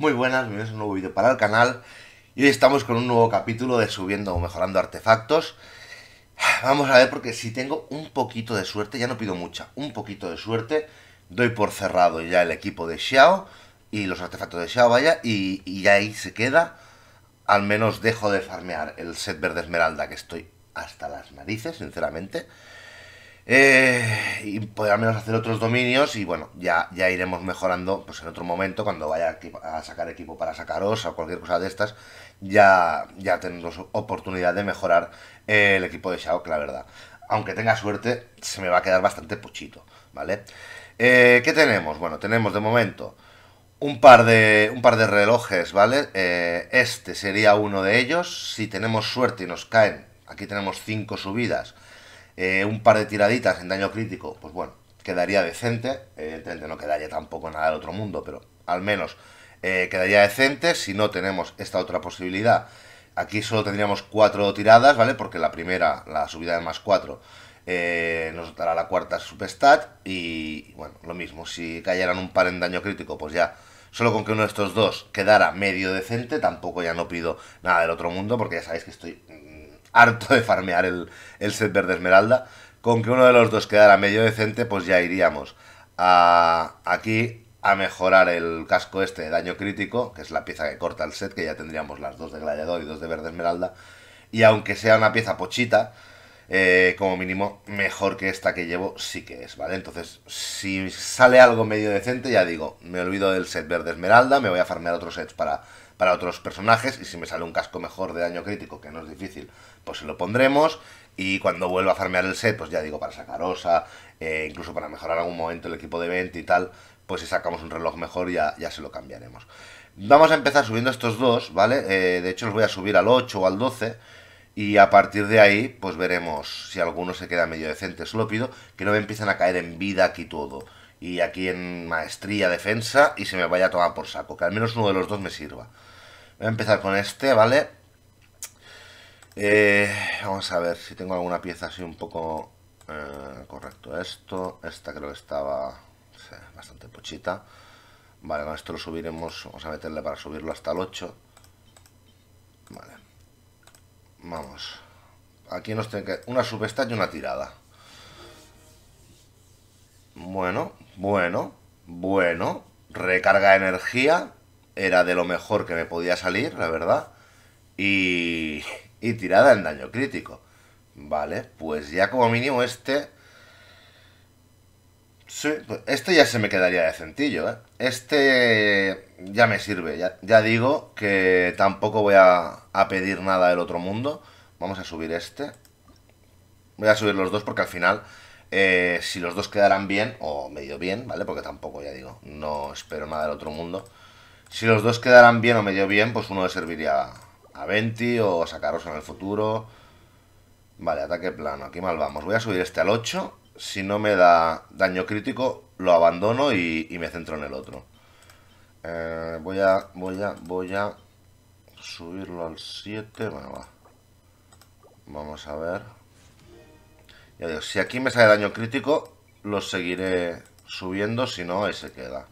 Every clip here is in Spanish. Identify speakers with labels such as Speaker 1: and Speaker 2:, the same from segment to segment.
Speaker 1: Muy buenas, bienvenidos a un nuevo vídeo para el canal Y hoy estamos con un nuevo capítulo de subiendo o mejorando artefactos Vamos a ver porque si tengo un poquito de suerte, ya no pido mucha, un poquito de suerte Doy por cerrado ya el equipo de Xiao y los artefactos de Xiao, vaya Y, ya ahí se queda, al menos dejo de farmear el set verde esmeralda que estoy hasta las narices, sinceramente eh, y poder al menos hacer otros dominios y bueno, ya, ya iremos mejorando pues en otro momento cuando vaya a sacar equipo para sacaros o cualquier cosa de estas, ya, ya tendremos oportunidad de mejorar eh, el equipo de Que la verdad. Aunque tenga suerte, se me va a quedar bastante pochito, ¿vale? Eh, ¿Qué tenemos? Bueno, tenemos de momento un par de, un par de relojes, ¿vale? este sería uno de ellos. Si tenemos suerte y nos caen, aquí tenemos cinco subidas eh, un par de tiraditas en daño crítico, pues bueno, quedaría decente. Evidentemente no quedaría tampoco nada del otro mundo, pero al menos eh, quedaría decente. Si no tenemos esta otra posibilidad, aquí solo tendríamos cuatro tiradas, ¿vale? Porque la primera, la subida de más cuatro, eh, nos dará la cuarta superstat Y bueno, lo mismo, si cayeran un par en daño crítico, pues ya solo con que uno de estos dos quedara medio decente, tampoco ya no pido nada del otro mundo, porque ya sabéis que estoy harto de farmear el, set verde esmeralda. Con que uno de los dos quedara medio decente, pues ya iríamos a, aquí a mejorar el casco este de daño crítico, que es la pieza que corta el set, que ya tendríamos las dos de gladiador y dos de verde esmeralda. Y aunque sea una pieza pochita, eh, como mínimo, mejor que esta que llevo sí que es, ¿vale? Entonces, si sale algo medio decente, ya digo, me olvido del set verde esmeralda, me voy a farmear otros sets para para otros personajes y si me sale un casco mejor de daño crítico, que no es difícil, pues se lo pondremos. Y cuando vuelva a farmear el set, pues ya digo, para sacar osa, eh, incluso para mejorar algún momento el equipo de 20 y tal, pues si sacamos un reloj mejor ya, ya se lo cambiaremos. Vamos a empezar subiendo estos dos, ¿vale? Eh, de hecho los voy a subir al 8 o al 12 y a partir de ahí pues veremos si alguno se queda medio decente. Solo pido que no me empiecen a caer en vida aquí todo y aquí en maestría, defensa, y se me vaya a tomar por saco, que al menos uno de los dos me sirva. Voy a empezar con este, ¿vale? Eh, vamos a ver si tengo alguna pieza así un poco eh, correcto. Esto, esta creo que estaba bastante pochita. Vale, con esto lo subiremos, vamos a meterle para subirlo hasta el 8. Vale. Vamos. Aquí nos tiene que... Una subesta y una tirada. Bueno, bueno, bueno. Recarga de energía. Era de lo mejor que me podía salir, la verdad. Y, y tirada en daño crítico. Vale, pues ya como mínimo este... Sí, pues este ya se me quedaría de centillo, ¿eh? Este ya me sirve, ya, digo que tampoco voy a, a, pedir nada del otro mundo. Vamos a subir este. Voy a subir los dos porque al final eh, si los dos quedaran bien, o medio bien, ¿vale? Porque tampoco, ya digo, no espero nada del otro mundo. Si los dos quedaran bien o medio bien, pues uno le serviría a 20 o a sacaros en el futuro. Vale, ataque plano, aquí mal vamos. Voy a subir este al 8. Si no me da daño crítico, lo abandono y, me centro en el otro. Eh, voy a, voy a, voy a subirlo al 7. Bueno, va. Vamos a ver si aquí me sale daño crítico, lo seguiré subiendo, si no, ahí se queda.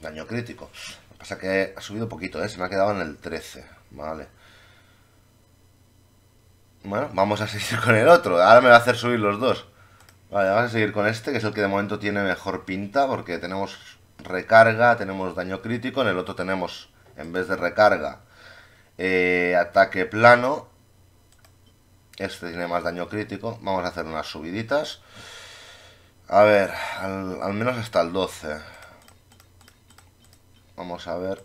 Speaker 1: Daño crítico. Lo que pasa es que ha subido poquito, ¿eh? Se me ha quedado en el 13. Vale. Bueno, vamos a seguir con el otro. Ahora me va a hacer subir los dos. Vale, vamos a seguir con este, que es el que de momento tiene mejor pinta, porque tenemos recarga, tenemos daño crítico, en el otro tenemos, en vez de recarga, eh, ataque plano este tiene más daño crítico. Vamos a hacer unas subiditas. A ver, al, menos hasta el 12. Vamos a ver.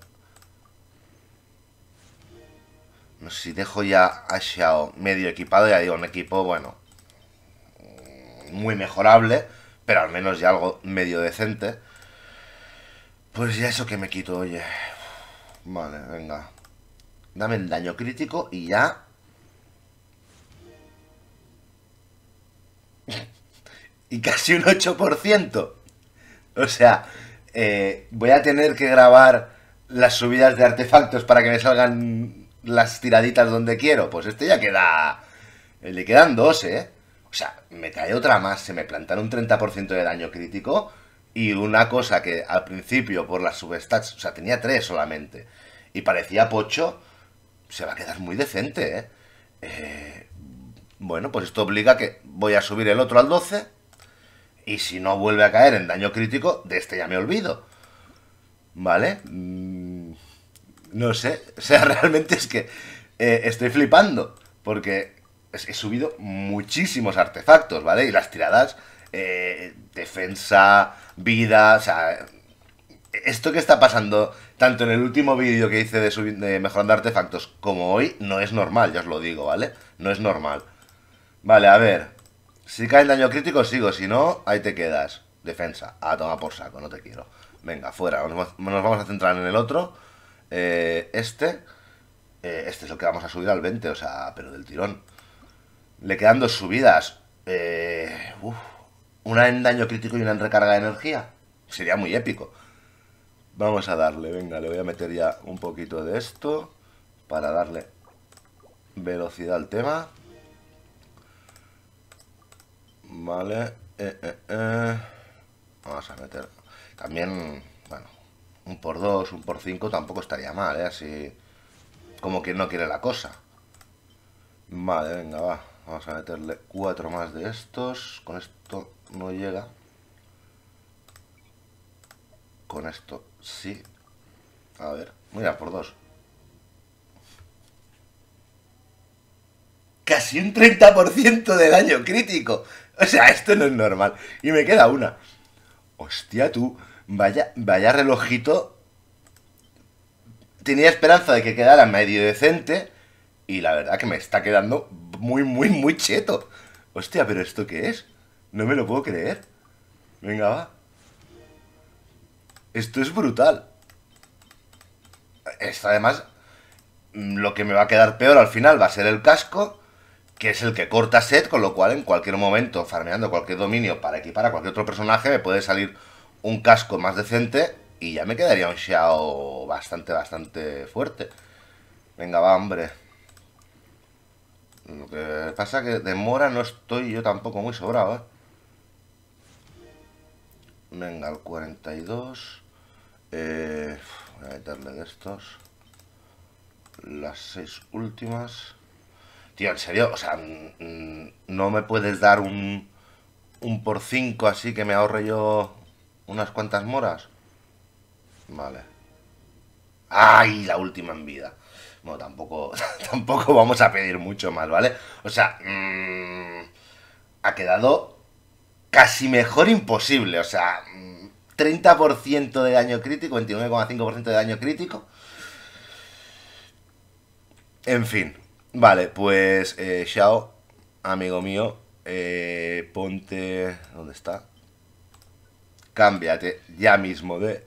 Speaker 1: No sé si dejo ya a Xiao medio equipado. Ya digo, un equipo, bueno, muy mejorable. Pero al menos ya algo medio decente. Pues ya eso que me quito, oye. Vale, venga. Dame el daño crítico y ya y casi un 8%. O sea, eh, voy a tener que grabar las subidas de artefactos para que me salgan las tiraditas donde quiero. Pues este ya queda... Eh, le quedan dos, ¿eh? O sea, me cae otra más, se me plantan un 30% de daño crítico y una cosa que al principio por las subestats, o sea, tenía tres solamente y parecía pocho, se va a quedar muy decente, ¿eh? eh bueno, pues esto obliga a que voy a subir el otro al 12 y si no vuelve a caer en daño crítico, de este ya me olvido. ¿Vale? Mm, no sé, o sea, realmente es que eh, estoy flipando porque he subido muchísimos artefactos, ¿vale? Y las tiradas, eh, defensa, vida, o sea, esto que está pasando tanto en el último vídeo que hice de, de mejorando artefactos como hoy no es normal, ya os lo digo, ¿vale? No es normal. Vale, a ver. Si cae en daño crítico, sigo. Si no, ahí te quedas. Defensa. Ah, toma por saco, no te quiero. Venga, fuera. Nos, vamos a centrar en el otro. Eh, este. Eh, este es lo que vamos a subir al 20, o sea, pero del tirón. Le quedan dos subidas. Eh, una en daño crítico y una en recarga de energía. Sería muy épico. Vamos a darle, venga, le voy a meter ya un poquito de esto para darle velocidad al tema. Vale. Eh, eh, eh. Vamos a meter. También, bueno, un por dos, un por cinco tampoco estaría mal, ¿eh? Así como que no quiere la cosa. Vale, venga, va. Vamos a meterle cuatro más de estos. Con esto no llega. Con esto sí. A ver, mira, por dos. Casi un 30% de daño crítico. O sea, esto no es normal. Y me queda una. Hostia, tú. Vaya, vaya relojito. Tenía esperanza de que quedara medio decente. Y la verdad que me está quedando muy, muy, muy cheto. Hostia, pero ¿esto qué es? No me lo puedo creer. Venga, va. Esto es brutal. Esto además, mm, lo que me va a quedar peor al final va a ser el casco que es el que corta set, con lo cual en cualquier momento, farmeando cualquier dominio para equipar a cualquier otro personaje, me puede salir un casco más decente y ya me quedaría un Xiao bastante, bastante fuerte. Venga, va, hombre. Lo que pasa es que de Mora no estoy yo tampoco muy sobrado, ¿eh? Venga, el 42. Eh, voy a meterle de estos. Las seis últimas. Tío, en serio, o sea, mm, mm, no me puedes dar un, un por cinco así que me ahorre yo unas cuantas moras. Vale. ¡Ay! La última en vida. Bueno, tampoco, tampoco vamos a pedir mucho más, ¿vale? O sea, mm, ha quedado casi mejor imposible. O sea, 30% de daño crítico, 29,5% de daño crítico. En fin, Vale, pues chao eh, amigo mío, eh, ponte... ¿Dónde está? Cámbiate ya mismo de,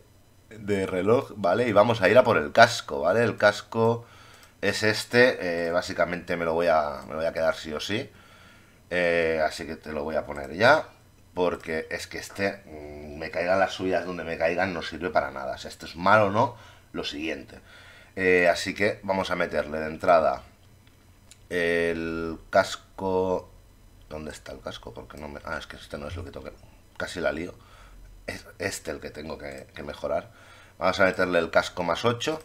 Speaker 1: de reloj, ¿vale? Y vamos a ir a por el casco, ¿vale? El casco es este, eh, básicamente me lo, voy a, me voy a quedar sí o sí. así que te lo voy a poner ya, porque es que este, mm, me caigan las suyas donde me caigan, no sirve para nada. si esto es malo o no, lo siguiente. así que vamos a meterle de entrada el casco... ¿Dónde está el casco? Porque no me... Ah, es que este no es lo que toque Casi la lío. Es este el que tengo que, mejorar. Vamos a meterle el casco más 8.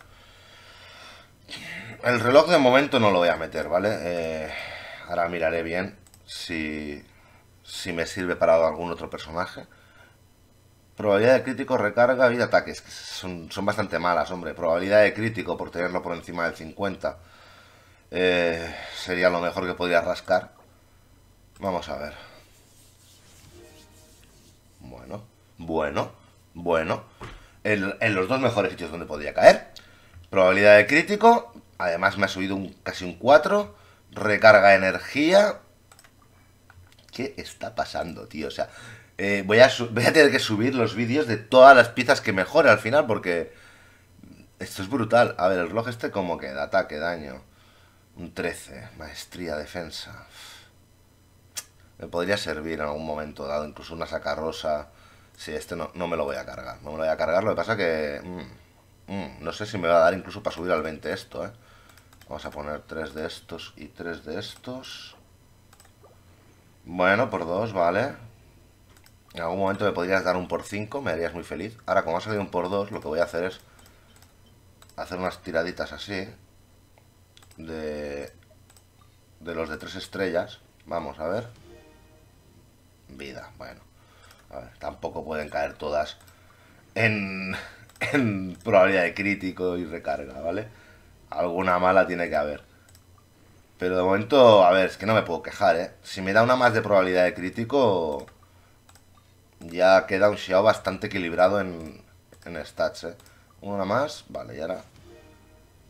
Speaker 1: El reloj de momento no lo voy a meter, ¿vale? Eh, ahora miraré bien si, si me sirve para algún otro personaje. Probabilidad de crítico, recarga, vida, ataques. son, son bastante malas, hombre. Probabilidad de crítico por tenerlo por encima del 50. Eh, sería lo mejor que podía rascar. Vamos a ver. Bueno, bueno, bueno. En, los dos mejores sitios donde podría caer. Probabilidad de crítico. Además me ha subido un, casi un 4. Recarga energía. ¿Qué está pasando, tío? O sea, eh, voy, a voy a tener que subir los vídeos de todas las piezas que mejore al final porque... Esto es brutal. A ver, el reloj este como que ataque, daño. Un 13, maestría, defensa. Me podría servir en algún momento dado, incluso una sacarrosa. Si este no, me lo voy a cargar, no me lo voy a cargar. Lo que pasa que... Mm, mm, no sé si me va a dar incluso para subir al 20 esto, ¿eh? Vamos a poner 3 de estos y 3 de estos. Bueno, por 2, vale. En algún momento me podrías dar un por 5, me harías muy feliz. Ahora, como ha salido un por 2, lo que voy a hacer es hacer unas tiraditas así de, de los de tres estrellas. Vamos a ver. Vida, bueno. A ver, tampoco pueden caer todas en, probabilidad de crítico y recarga, ¿vale? Alguna mala tiene que haber. Pero de momento, a ver, es que no me puedo quejar, ¿eh? Si me da una más de probabilidad de crítico, ya queda un Xiao bastante equilibrado en, en stats, ¿eh? Una más, vale, y ahora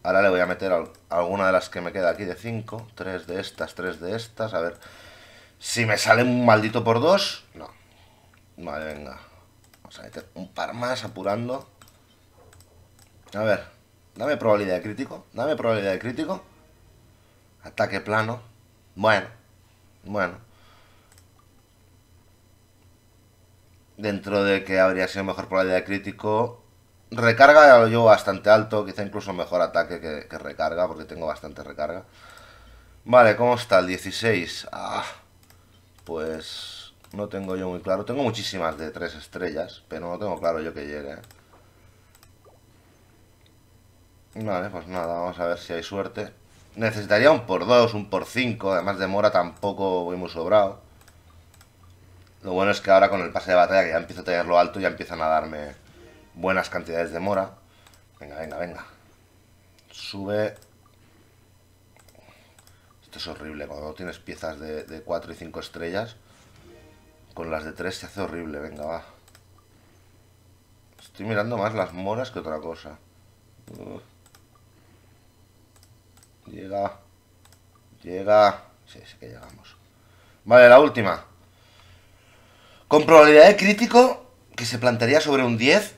Speaker 1: Ahora le voy a meter alguna de las que me queda aquí de 5. 3 de estas, tres de estas. A ver. Si me sale un maldito por 2. No. Vale, venga. Vamos a meter un par más apurando. A ver. Dame probabilidad de crítico. Dame probabilidad de crítico. Ataque plano. Bueno. Bueno. Dentro de que habría sido mejor probabilidad de crítico, Recarga lo llevo bastante alto, quizá incluso mejor ataque que, recarga, porque tengo bastante recarga. Vale, ¿cómo está? El 16. Ah, pues no tengo yo muy claro. Tengo muchísimas de 3 estrellas, pero no tengo claro yo que llegue. Vale, pues nada, vamos a ver si hay suerte. Necesitaría un por 2, un por 5, además de Mora tampoco voy muy sobrado. Lo bueno es que ahora con el pase de batalla que ya empiezo a tenerlo alto, ya empiezan a darme buenas cantidades de mora. Venga, venga, venga. Sube. Esto es horrible. Cuando tienes piezas de, 4 y 5 estrellas, con las de 3 se hace horrible. Venga, va. Estoy mirando más las moras que otra cosa. Llega. Llega. Sí, sí que llegamos. Vale, la última. Con probabilidad de crítico que se plantaría sobre un 10,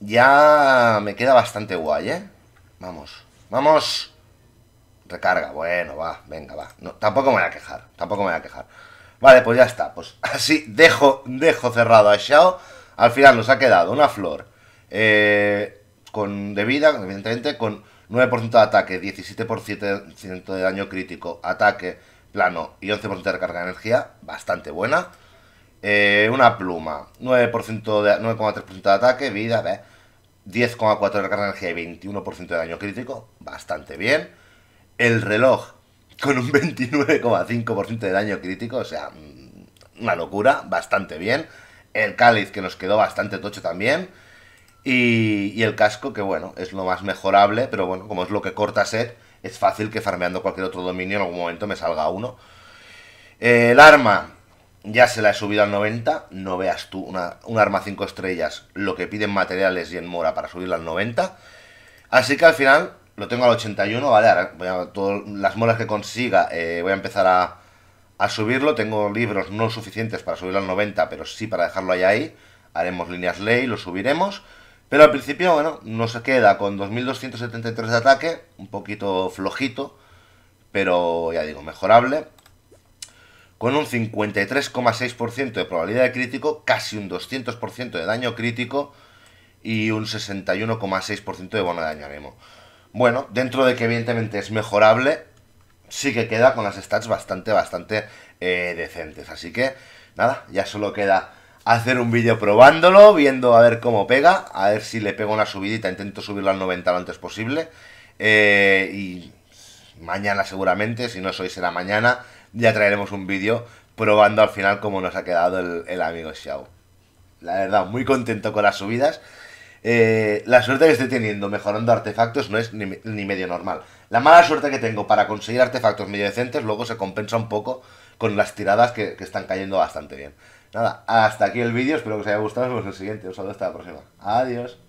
Speaker 1: ya me queda bastante guay, ¿eh? Vamos, vamos. Recarga, bueno, va, venga, va. tampoco me voy a quejar, tampoco me voy a quejar. Vale, pues ya está. Pues así dejo, dejo cerrado a Xiao. Al final nos ha quedado una flor eh, con de vida, evidentemente, con 9% de ataque, 17% de daño crítico, ataque plano y 11% de recarga de energía. Bastante buena. Eh, una pluma, 9,3% de, de ataque, vida, 10,4 de carga energía y 21% de daño crítico, bastante bien. El reloj con un 29,5% de daño crítico, o sea, mm, una locura, bastante bien. El cáliz que nos quedó bastante tocho también. Y, y el casco que, bueno, es lo más mejorable, pero bueno, como es lo que corta set, es fácil que farmeando cualquier otro dominio en algún momento me salga uno. Eh, el arma, ya se la he subido al 90, no veas tú, una, un arma 5 estrellas, lo que piden materiales y en mora para subirla al 90. Así que al final lo tengo al 81, vale, ahora todas las moras que consiga eh, voy a empezar a, subirlo. Tengo libros no suficientes para subirlo al 90, pero sí para dejarlo ahí ahí. Haremos líneas ley, lo subiremos. Pero al principio, bueno, no se queda con 2273 de ataque, un poquito flojito, pero ya digo, mejorable con un 53,6% de probabilidad de crítico, casi un 200% de daño crítico y un 61,6% de bono de daño anemo. Bueno, dentro de que evidentemente es mejorable, sí que queda con las stats bastante, bastante eh, decentes. Así que, nada, ya solo queda hacer un vídeo probándolo, viendo a ver cómo pega, a ver si le pego una subidita, intento subirlo al 90 lo antes posible. Eh, y mañana seguramente, si no hoy será mañana, ya traeremos un vídeo probando al final cómo nos ha quedado el, amigo Xiao. La verdad, muy contento con las subidas. Eh, la suerte que estoy teniendo mejorando artefactos no es ni, medio normal. La mala suerte que tengo para conseguir artefactos medio decentes luego se compensa un poco con las tiradas que, que están cayendo bastante bien. Nada, hasta aquí el vídeo, espero que os haya gustado, nos vemos en el siguiente, un saludo hasta la próxima. Adiós.